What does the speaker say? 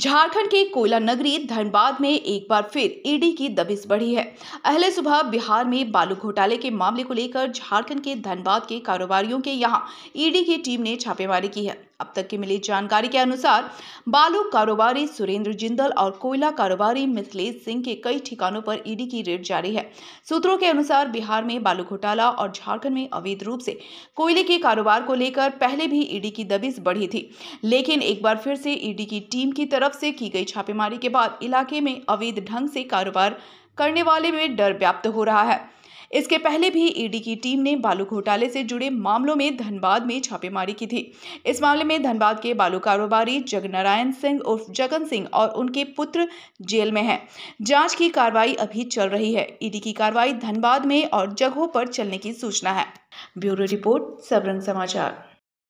झारखंड के कोयला नगरी धनबाद में एक बार फिर ईडी की दबिश बढ़ी है अहले सुबह बिहार में बालू घोटाले के मामले को लेकर झारखंड के धनबाद के कारोबारियों के यहां ईडी की टीम ने छापेमारी की है अब तक की मिली जानकारी के अनुसार बालू कारोबारी सुरेंद्र जिंदल और कोयला कारोबारी मिथिलेश सिंह के कई ठिकानों पर ईडी की रेड जारी है सूत्रों के अनुसार बिहार में बालू घोटाला और झारखंड में अवैध रूप से कोयले के कारोबार को लेकर पहले भी ईडी की दबिश बढ़ी थी लेकिन एक बार फिर से ईडी की टीम की तरफ से की गई छापेमारी के बाद इलाके में अवैध ढंग से कारोबार करने वाले में डर व्याप्त हो रहा है इसके पहले भी ईडी की टीम ने बालू घोटाले से जुड़े मामलों में धनबाद में छापेमारी की थी इस मामले में धनबाद के बालू कारोबारी जगनारायण सिंह उर्फ जगन सिंह और उनके पुत्र जेल में हैं जांच की कार्रवाई अभी चल रही है ईडी की कार्रवाई धनबाद में और जगहों पर चलने की सूचना है ब्यूरो रिपोर्ट सबरंग समाचार